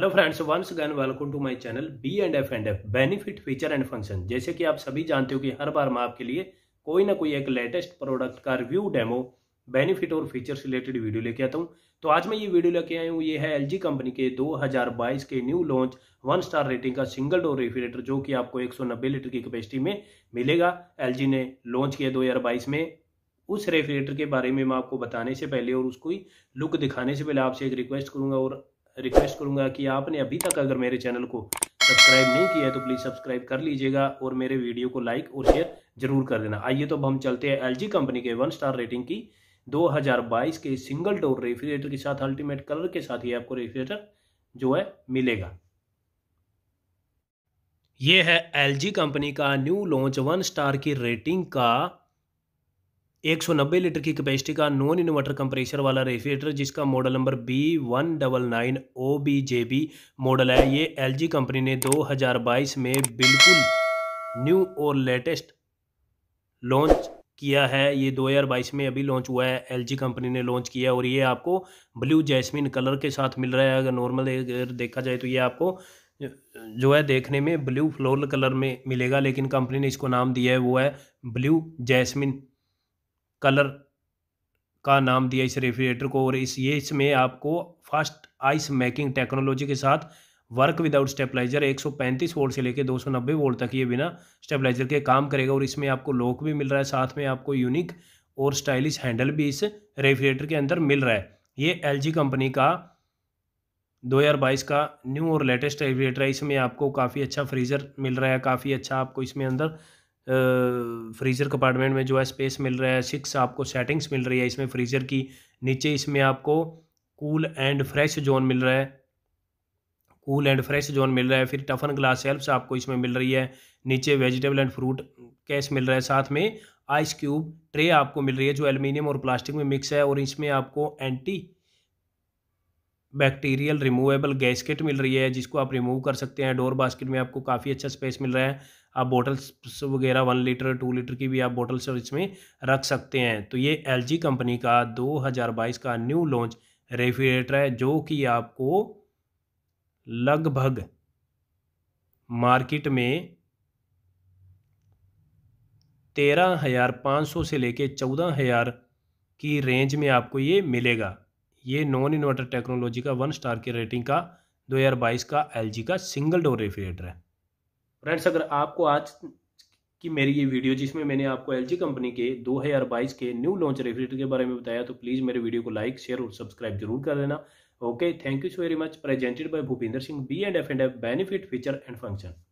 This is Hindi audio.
hello friends once again welcome to my channel B and F and F benefit feature and function जैसे कि आप सभी जानते हो कि हर बार मैं आपके लिए कोई ना कोई एक लेटेस्ट प्रोडक्ट का रिव्यू डेमो बेनिफिट और फीचर्स रिलेटेड वीडियो लेके आता हूं तो आज मैं ये वीडियो लेके आया हूं ये है एल कंपनी के दो के new launch one star rating का सिंगल डोर रेफ्रिजरेटर जो कि आपको एक लीटर की कैपेसिटी में मिलेगा एल ने लॉन्च किया दो में उस रेफ्रिजरेटर के बारे में मैं आपको बताने से पहले और उसको लुक दिखाने से पहले आपसे एक रिक्वेस्ट करूंगा और रिक्वेस्ट करूंगा कि आपने अभी तक अगर मेरे चैनल को सब्सक्राइब नहीं किया है तो प्लीज़ सब्सक्राइब कर लीजिएगा और मेरे वीडियो को लाइक और शेयर जरूर कर देना आइए तो अब हम चलते हैं एलजी कंपनी के वन स्टार रेटिंग की 2022 के सिंगल डोर रेफ्रिजरेटर के साथ अल्टीमेट कलर के साथ ही आपको रेफ्रिजरेटर जो है मिलेगा यह है एलजी कंपनी का न्यू लॉन्च वन स्टार की रेटिंग का 190 लीटर की कैपेसिटी का नॉन इन्वर्टर कंप्रेसर वाला रेफ्रिजरेटर जिसका model number B one double nine O B J B model है ये एलजी कंपनी ने 2022 में बिल्कुल न्यू और लेटेस्ट लॉन्च किया है ये 2022 में अभी लॉन्च हुआ है एलजी कंपनी ने लॉन्च किया है और ये आपको ब्लू जैस्मिन कलर के साथ मिल रहा है अगर नॉर्मल अगर देखा जाए तो ये आपको जो है देखने में ब्लू फ्लोरल कलर में मिलेगा लेकिन कंपनी ने इसको नाम दिया है वो है ब्लू जैस्मिन कलर का नाम दिया इस रेफ्रिजरेटर को और इस ये इसमें आपको फास्ट आइस मेकिंग टेक्नोलॉजी के साथ वर्क विदाउट स्टेबलाइजर 135 वोल्ट से लेकर 290 वोल्ट तक ये बिना स्टेबलाइजर के काम करेगा और इसमें आपको लॉक भी मिल रहा है साथ में आपको यूनिक और स्टाइलिश हैंडल भी इस रेफ्रिजरेटर के अंदर मिल रहा है ये एल कंपनी का 2022 का न्यू और लेटेस्ट रेफ्रिजरेटर है इसमें आपको काफ़ी अच्छा फ्रीज़र मिल रहा है काफ़ी अच्छा आपको इसमें अंदर फ्रीज़र कंपार्टमेंट में जो है स्पेस मिल रहा है सिक्स आपको सेटिंग्स मिल रही है इसमें फ्रीज़र की नीचे इसमें आपको कूल एंड फ्रेश जोन मिल रहा है कूल एंड फ्रेश जोन मिल रहा है फिर टफन ग्लास सेल्फ्स आपको इसमें मिल रही है नीचे वेजिटेबल एंड फ्रूट कैश मिल रहा है साथ में आइस क्यूब ट्रे आपको मिल रही है जो एल्यूमिनियम और प्लास्टिक में मिक्स है और इसमें आपको एंटी बैक्टीरियल रिमूवेबल गैसकेट मिल रही है जिसको आप रिमूव कर सकते हैं डोर बास्केट में आपको काफ़ी अच्छा स्पेस मिल रहा है आप बॉटल्स वगैरह वन लीटर टू लीटर की भी आप बोटल्स इसमें रख सकते हैं तो ये एल कंपनी का 2022 का न्यू लॉन्च रेफ्रिजरेटर है जो कि आपको लगभग मार्केट में तेरह हज़ार पाँच सौ से लेके चौदह हज़ार की रेंज में आपको ये मिलेगा ये नॉन इन्वर्टर टेक्नोलॉजी का वन स्टार की रेटिंग का 2022 का एल का सिंगल डोर रेफ्रिजरेटर है फ्रेंड्स अगर आपको आज की मेरी ये वीडियो जिसमें मैंने आपको एल कंपनी के 2022 के न्यू लॉन्च रेफ्रिजरेटर के बारे में बताया तो प्लीज़ मेरे वीडियो को लाइक शेयर और सब्सक्राइब जरूर कर देना okay thank you so very much presented by Bhupinder Singh B and F and F benefit feature and function